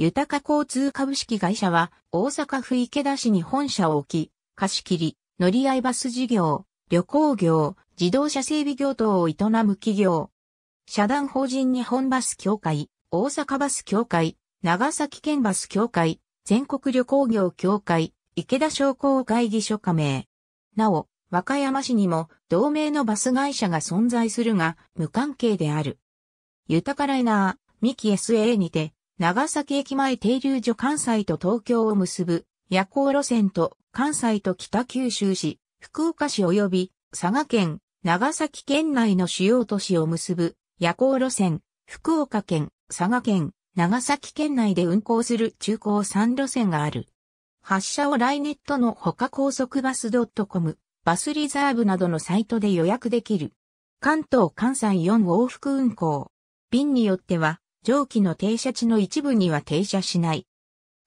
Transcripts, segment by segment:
豊か交通株式会社は、大阪府池田市に本社を置き、貸し切り、乗り合いバス事業、旅行業、自動車整備業等を営む企業。社団法人日本バス協会、大阪バス協会、長崎県バス協会、全国旅行業協会、池田商工会議所加盟。なお、和歌山市にも同盟のバス会社が存在するが、無関係である。豊かライナー、ミキ SA にて、長崎駅前停留所関西と東京を結ぶ夜行路線と関西と北九州市、福岡市及び佐賀県、長崎県内の主要都市を結ぶ夜行路線、福岡県、佐賀県、長崎県内で運行する中高3路線がある。発車をライネットの他高速バス .com、バスリザーブなどのサイトで予約できる。関東関西4往復運行。便によっては、蒸気の停車地の一部には停車しない。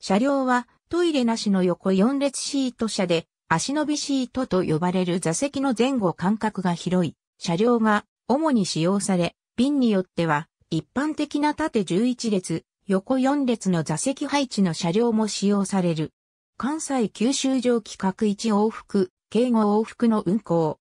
車両はトイレなしの横4列シート車で足伸びシートと呼ばれる座席の前後間隔が広い車両が主に使用され、便によっては一般的な縦11列、横4列の座席配置の車両も使用される。関西九州上規格1往復、敬語往復の運行。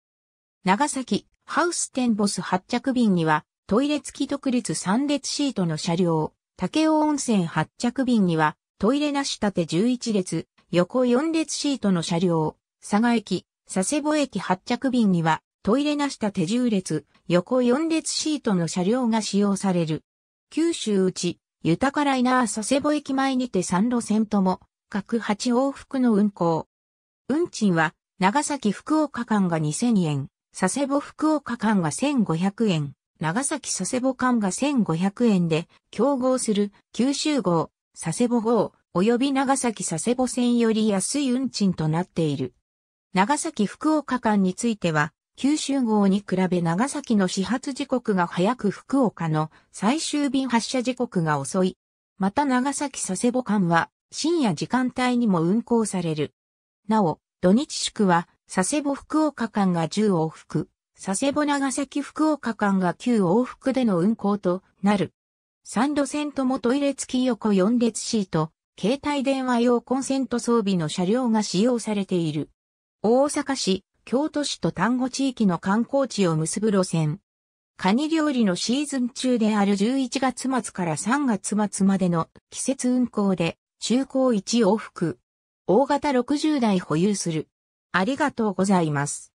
長崎、ハウステンボス発着便には、トイレ付き独立3列シートの車両、竹雄温泉発着便には、トイレなし縦11列、横4列シートの車両、佐賀駅、佐世保駅発着便には、トイレなし縦10列、横4列シートの車両が使用される。九州うち、豊かライナー佐世保駅前にて3路線とも、各8往復の運行。運賃は、長崎福岡間が2000円、佐世保福岡間が1500円。長崎佐世保間が1500円で、競合する九州号、佐世保号、及び長崎佐世保線より安い運賃となっている。長崎福岡間については、九州号に比べ長崎の始発時刻が早く福岡の最終便発車時刻が遅い。また長崎佐世保間は深夜時間帯にも運行される。なお、土日祝は佐世保福岡間が10往復、佐世保長崎福岡間が旧往復での運行となる。3路線ともトイレ付き横4列シート、携帯電話用コンセント装備の車両が使用されている。大阪市、京都市と丹後地域の観光地を結ぶ路線。カニ料理のシーズン中である11月末から3月末までの季節運行で中高1往復。大型60台保有する。ありがとうございます。